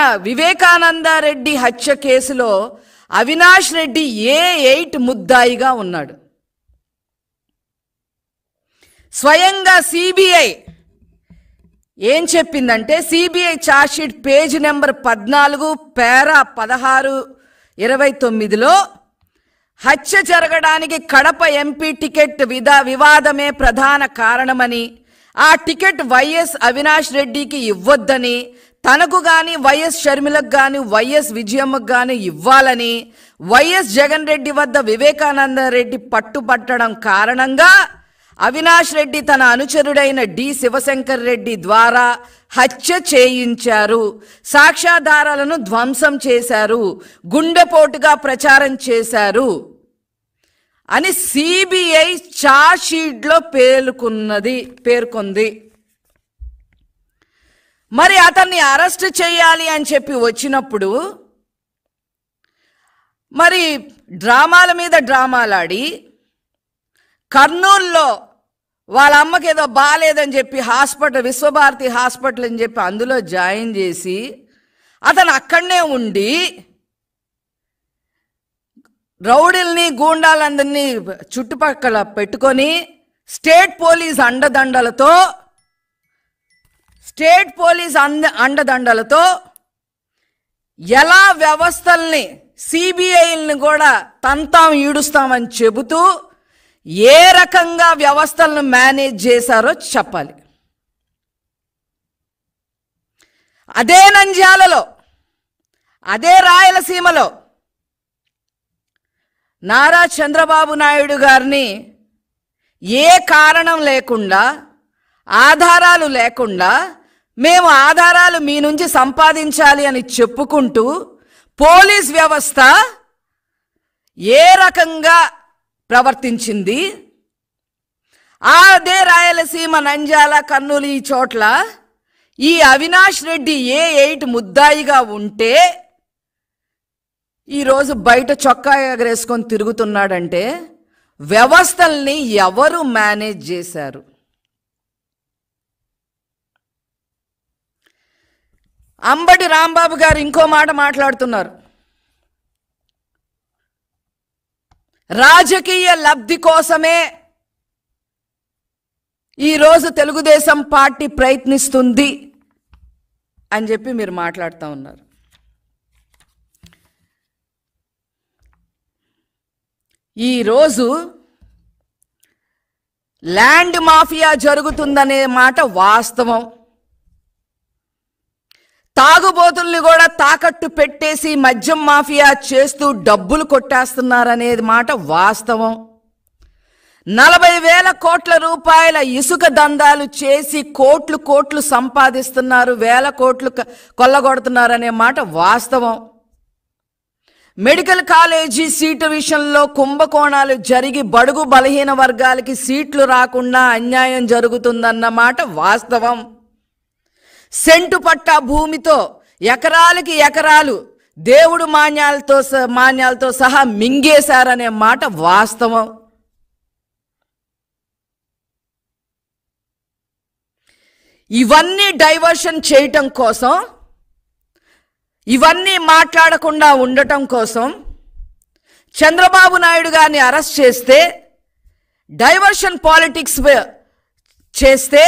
వివేకానంద వివేకానందారెడ్డి హత్య కేసులో Avinash Reddy A eight ముద్దాయిగా ఉన్నాడు స్వయంగా సిబిఐ ఏం చెప్పిందంటే సిబిఐ చార్జ్షీట్ పేజ్ నెంబర్ పద్నాలుగు పేరా పదహారు ఇరవై తొమ్మిదిలో హత్య జరగడానికి కడప ఎంపీ టికెట్ విధా వివాదమే ప్రధాన కారణమని ఆ టికెట్ వైఎస్ అవినాష్ రెడ్డికి ఇవ్వొద్దని తనకు కానీ వైఎస్ షర్మిలకు కానీ వైఎస్ విజయమ్మకు కానీ ఇవ్వాలని వైఎస్ జగన్ రెడ్డి వద్ద వివేకానంద రెడ్డి పట్టుబట్టడం కారణంగా అవినాష్ రెడ్డి తన అనుచరుడైన డి శివశంకర్ రెడ్డి ద్వారా హత్య చేయించారు సాక్ష్యాధారాలను ధ్వంసం చేశారు గుండెపోటుగా ప్రచారం చేశారు అని సిబిఐ ఛార్జ్షీట్లో పేర్కొన్నది పేర్కొంది మరి అతన్ని అరెస్ట్ చేయాలి అని చెప్పి వచ్చినప్పుడు మరి డ్రామాల మీద డ్రామాలాడి కర్నూల్లో వాళ్ళ అమ్మకి ఏదో బాగాలేదని చెప్పి హాస్పిటల్ విశ్వభారతి హాస్పిటల్ అని చెప్పి అందులో జాయిన్ చేసి అతను అక్కడనే ఉండి రౌడీల్ని గూండాలందరినీ చుట్టుపక్కల పెట్టుకొని స్టేట్ పోలీస్ అండదండలతో స్టేట్ పోలీస్ అంద అండదండలతో ఎలా వ్యవస్థల్ని సిబిఐల్ని కూడా తంతాం ఈడుస్తామని చెబుతూ ఏ రకంగా వ్యవస్థలను మేనేజ్ చేశారో చెప్పాలి అదే నంద్యాలలో అదే రాయలసీమలో నారా చంద్రబాబు నాయుడు గారిని ఏ కారణం లేకుండా ఆధారాలు లేకుండా మేము ఆధారాలు మీ నుంచి సంపాదించాలి అని చెప్పుకుంటూ పోలీస్ వ్యవస్థ ఏ రకంగా ప్రవర్తించింది అదే రాయలసీమ నంజాల కర్నూలు ఈ చోట్ల ఈ అవినాష్ రెడ్డి ఏ ఎయిట్ ముద్దాయిగా ఉంటే ఈరోజు బయట చొక్కా ఎగరేసుకొని తిరుగుతున్నాడంటే వ్యవస్థల్ని ఎవరు మేనేజ్ చేశారు అంబటి రాంబాబు గారు ఇంకో మాట మాట్లాడుతున్నారు రాజకీయ లబ్ధి కోసమే ఈరోజు తెలుగుదేశం పార్టీ ప్రయత్నిస్తుంది అని చెప్పి మీరు మాట్లాడుతూ ఉన్నారు ఈరోజు ల్యాండ్ మాఫియా జరుగుతుందనే మాట వాస్తవం తాగుబోతుల్ని కూడా తాకట్టు పెట్టేసి మద్యం మాఫియా చేస్తూ డబ్బులు కొట్టేస్తున్నారనేది మాట వాస్తవం నలభై వేల కోట్ల రూపాయల ఇసుక దందాలు చేసి కోట్లు కోట్లు సంపాదిస్తున్నారు వేల కోట్లు కొల్లగొడుతున్నారనే మాట వాస్తవం మెడికల్ కాలేజీ సీటు విషయంలో కుంభకోణాలు జరిగి బడుగు బలహీన వర్గాలకి సీట్లు రాకుండా అన్యాయం జరుగుతుందన్న మాట వాస్తవం సెంటు పట్ట భూమితో ఎకరాలకి ఎకరాలు దేవుడు మాన్యాలతో మాన్యాలతో సహా మింగేశారనే మాట వాస్తవం ఇవన్నీ డైవర్షన్ చేయటం కోసం ఇవన్నీ మాట్లాడకుండా ఉండటం కోసం చంద్రబాబు నాయుడు గారిని అరెస్ట్ చేస్తే డైవర్షన్ పాలిటిక్స్ చేస్తే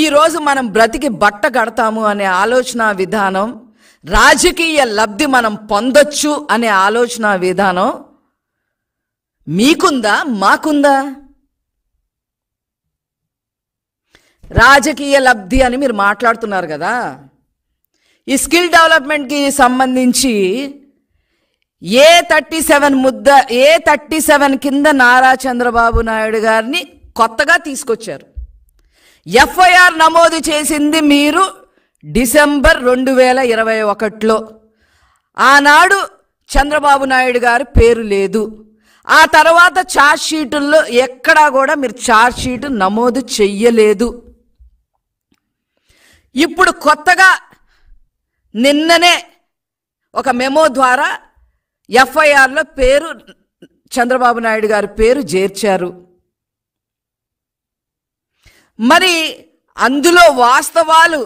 ఈరోజు మనం బ్రతికి బట్ట కడతాము అనే ఆలోచన విధానం రాజకీయ లబ్ధి మనం పొందొచ్చు అనే ఆలోచన విధానం మీకుందా మాకుందా రాజకీయ లబ్ధి అని మీరు మాట్లాడుతున్నారు కదా ఈ స్కిల్ డెవలప్మెంట్కి సంబంధించి ఏ థర్టీ సెవెన్ ముద్ద ఏ థర్టీ సెవెన్ కింద నారా చంద్రబాబు నాయుడు గారిని కొత్తగా తీసుకొచ్చారు ఎఫ్ఐఆర్ నమోదు చేసింది మీరు డిసెంబర్ రెండు వేల ఇరవై ఒకటిలో ఆనాడు చంద్రబాబు నాయుడు గారి పేరు లేదు ఆ తర్వాత ఛార్జ్ షీటుల్లో ఎక్కడా కూడా మీరు ఛార్జ్ షీటు నమోదు చెయ్యలేదు ఇప్పుడు కొత్తగా నిన్ననే ఒక మెమో ద్వారా ఎఫ్ఐఆర్లో పేరు చంద్రబాబు నాయుడు గారి పేరు చేర్చారు మరి అందులో వాస్తవాలు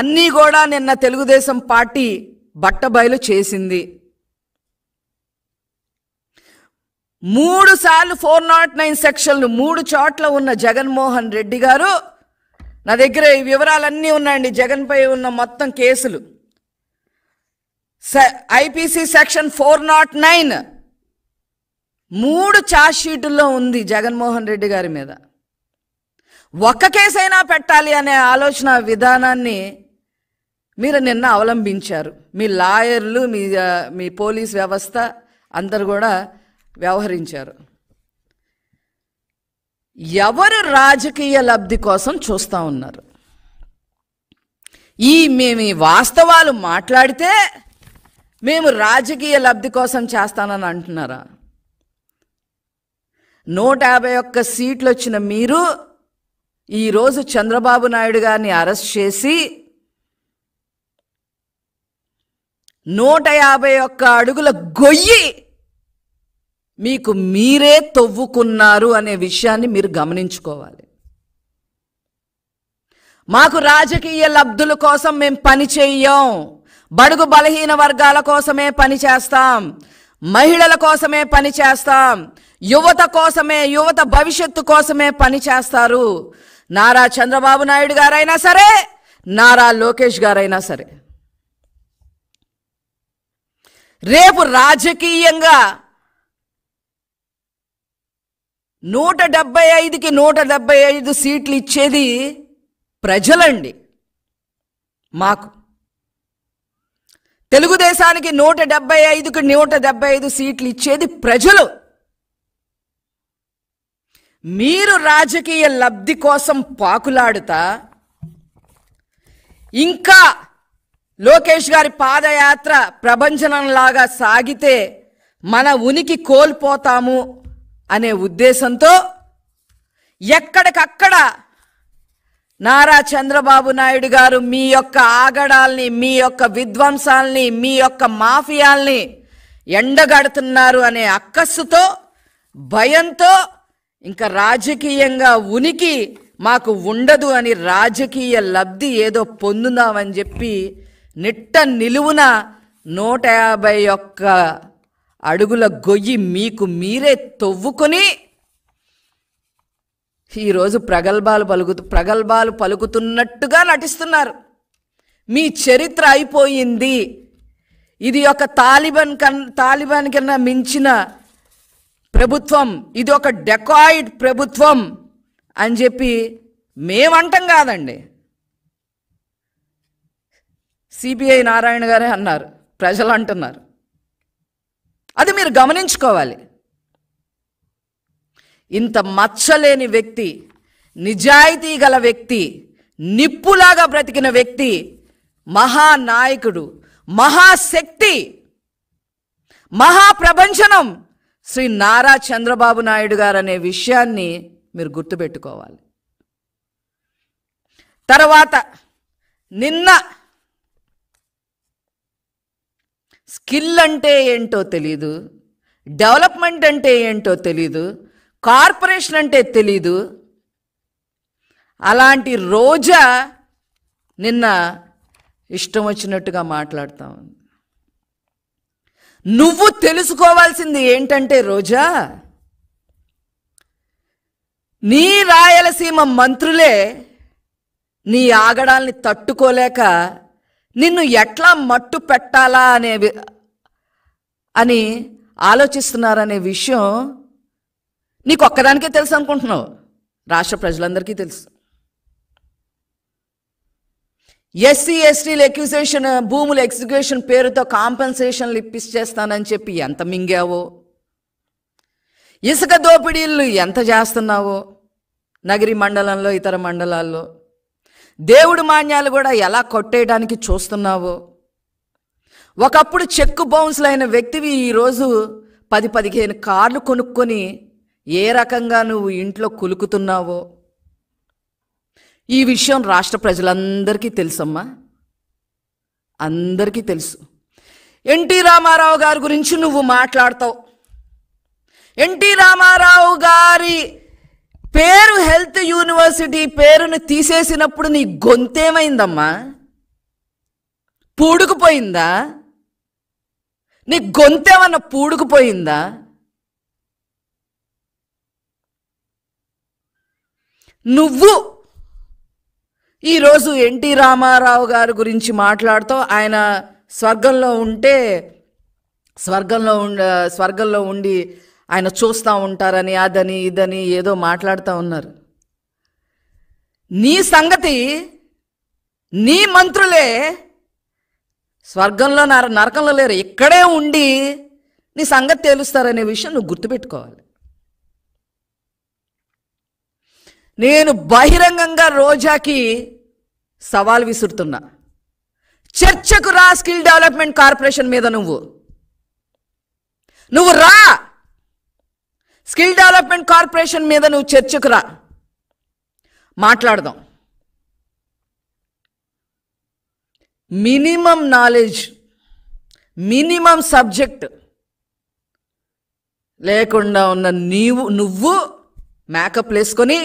అన్నీ కూడా నిన్న తెలుగుదేశం పార్టీ బట్టబయలు చేసింది మూడు సార్లు ఫోర్ నాట్ నైన్ సెక్షన్లు మూడు చోట్ల ఉన్న జగన్మోహన్ రెడ్డి గారు నా దగ్గర ఈ వివరాలన్నీ ఉన్నాయండి జగన్పై ఉన్న మొత్తం కేసులు IPC section four nought nine మూడు షీటుల్లో ఉంది జగన్మోహన్ రెడ్డి గారి మీద ఒక్క కేసైనా పెట్టాలి అనే ఆలోచన విధానాన్ని మీరు నిన్న అవలంబించారు మీ లాయర్లు మీ మీ పోలీస్ వ్యవస్థ అందరు కూడా వ్యవహరించారు ఎవరు రాజకీయ లబ్ధి కోసం చూస్తూ ఉన్నారు ఈ మేము ఈ వాస్తవాలు మాట్లాడితే మేము రాజకీయ లబ్ధి కోసం చేస్తానని అంటున్నారా నూట యాభై ఒక్క సీట్లు వచ్చిన మీరు ఈరోజు చంద్రబాబు నాయుడు గారిని అరెస్ట్ చేసి నూట యాభై ఒక్క అడుగుల గొయ్యి మీకు మీరే తవ్వుకున్నారు అనే విషయాన్ని మీరు గమనించుకోవాలి మాకు రాజకీయ లబ్ధుల కోసం మేము పని చెయ్యం బడుగు బలహీన వర్గాల కోసమే పని చేస్తాం మహిళల కోసమే పని చేస్తాం యువత కోసమే యువత భవిష్యత్తు కోసమే పని చేస్తారు నారా చంద్రబాబు నాయుడు గారైనా సరే నారా లోకేష్ గారైనా సరే రేపు రాజకీయంగా నూట డెబ్బై ఐదుకి నూట డెబ్బై ఐదు సీట్లు ఇచ్చేది ప్రజలండి మాకు తెలుగుదేశానికి నూట డెబ్బై ఐదుకి నూట డెబ్బై ఐదు సీట్లు ఇచ్చేది ప్రజలు మీరు రాజకీయ లబ్ధి కోసం పాకులాడుతా ఇంకా లోకేష్ గారి పాదయాత్ర ప్రభంజనంలాగా సాగితే మన ఉనికి కోల్పోతాము అనే ఉద్దేశంతో ఎక్కడికక్కడ నారా చంద్రబాబు నాయుడు గారు మీ యొక్క ఆగడాల్ని మీ యొక్క విధ్వంసాల్ని మీ యొక్క మాఫియాల్ని ఎండగడుతున్నారు అనే అక్కస్సుతో భయంతో ఇంకా రాజకీయంగా ఉనికి మాకు ఉండదు అని రాజకీయ లబ్ధి ఏదో పొందుదామని చెప్పి నిట్ట నిలువున నూట యాభై ఒక్క అడుగుల గొయ్యి మీకు మీరే తవ్వుకొని ఈరోజు ప్రగల్భాలు పలుకుతూ ప్రగల్భాలు పలుకుతున్నట్టుగా నటిస్తున్నారు మీ చరిత్ర అయిపోయింది ఇది ఒక తాలిబాన్ కన్ తాలిబాన్ కన్నా మించిన ప్రభుత్వం ఇది ఒక డెకాయిడ్ ప్రభుత్వం అని చెప్పి మేమంటాం కాదండి సిబిఐ నారాయణ గారే అన్నారు ప్రజలు అంటున్నారు అది మీరు గమనించుకోవాలి ఇంత మచ్చలేని వ్యక్తి నిజాయితీ గల వ్యక్తి నిప్పులాగా బ్రతికిన వ్యక్తి మహానాయకుడు మహాశక్తి మహాప్రభంచనం శ్రీ నారా చంద్రబాబు నాయుడు గారు అనే విషయాన్ని మీరు గుర్తుపెట్టుకోవాలి తర్వాత నిన్న స్కిల్ అంటే ఏంటో తెలీదు డెవలప్మెంట్ అంటే ఏంటో తెలీదు కార్పొరేషన్ అంటే తెలీదు అలాంటి రోజా నిన్న ఇష్టం వచ్చినట్టుగా మాట్లాడుతూ ఉంది నువ్వు తెలుసుకోవాల్సింది ఏంటంటే రోజా నీ రాయలసీమ మంత్రులే నీ ఆగడాల్ని తట్టుకోలేక నిన్ను ఎట్లా మట్టు పెట్టాలా అనే అని ఆలోచిస్తున్నారనే విషయం నీకు ఒక్కదానికే తెలుసు అనుకుంటున్నావు రాష్ట్ర ప్రజలందరికీ తెలుసు ఎస్సీ ఎస్టీలు ఎక్విజేషన్ భూముల ఎగ్జిక్యూషన్ పేరుతో కాంపెన్సేషన్లు ఇప్పిచ్చేస్తానని చెప్పి ఎంత మింగావో ఇసుక దోపిడీలు ఎంత చేస్తున్నావో నగరి మండలంలో ఇతర మండలాల్లో దేవుడు మాన్యాలు కూడా ఎలా కొట్టేయడానికి చూస్తున్నావో ఒకప్పుడు చెక్కు బౌన్స్లు అయిన వ్యక్తివి ఈరోజు పది పదిహేను కార్లు కొనుక్కొని ఏ రకంగా నువ్వు ఇంట్లో కులుకుతున్నావో ఈ విషయం రాష్ట్ర ప్రజలందరికీ తెలుసమ్మా అందరికీ తెలుసు ఎన్టీ రామారావు గారి గురించి నువ్వు మాట్లాడతావు ఎన్టీ రామారావు గారి పేరు హెల్త్ యూనివర్సిటీ పేరును తీసేసినప్పుడు నీ గొంతేమైందమ్మా పూడుకుపోయిందా నీ గొంతేమన్నా పూడుకుపోయిందా నువ్వు ఈరోజు ఎన్టీ రామారావు గారి గురించి మాట్లాడుతూ ఆయన స్వర్గంలో ఉంటే స్వర్గంలో ఉండ స్వర్గంలో ఉండి ఆయన చూస్తూ ఉంటారని అదని ఇదని ఏదో మాట్లాడుతూ ఉన్నారు నీ సంగతి నీ మంత్రులే స్వర్గంలో నర నరకంలో లేరు ఇక్కడే ఉండి నీ సంగతి తేలుస్తారనే విషయం నువ్వు గుర్తుపెట్టుకోవాలి నేను బహిరంగంగా రోజాకి సవాల్ విసురుతున్నా చర్చకు రా స్కిల్ డెవలప్మెంట్ కార్పొరేషన్ మీద నువ్వు నువ్వు రా స్కిల్ డెవలప్మెంట్ కార్పొరేషన్ మీద నువ్వు చర్చకు రా మాట్లాడదాం మినిమం నాలెడ్జ్ మినిమం సబ్జెక్ట్ లేకుండా ఉన్న నీవు నువ్వు మేకప్ వేసుకొని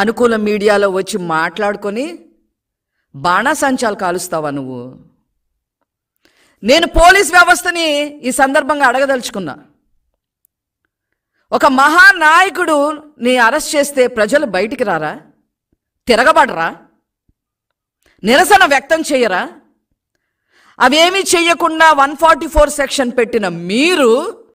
అనుకూల మీడియాలో వచ్చి మాట్లాడుకొని బాణాసంచాలు కాలుస్తావా నువ్వు నేను పోలీస్ వ్యవస్థని ఈ సందర్భంగా అడగదలుచుకున్నా ఒక మహానాయకుడు నీ అరెస్ట్ చేస్తే ప్రజలు బయటికి రారా తిరగబడరా నిరసన వ్యక్తం చేయరా అవేమీ చేయకుండా వన్ ఫార్టీ ఫోర్ సెక్షన్ పెట్టిన మీరు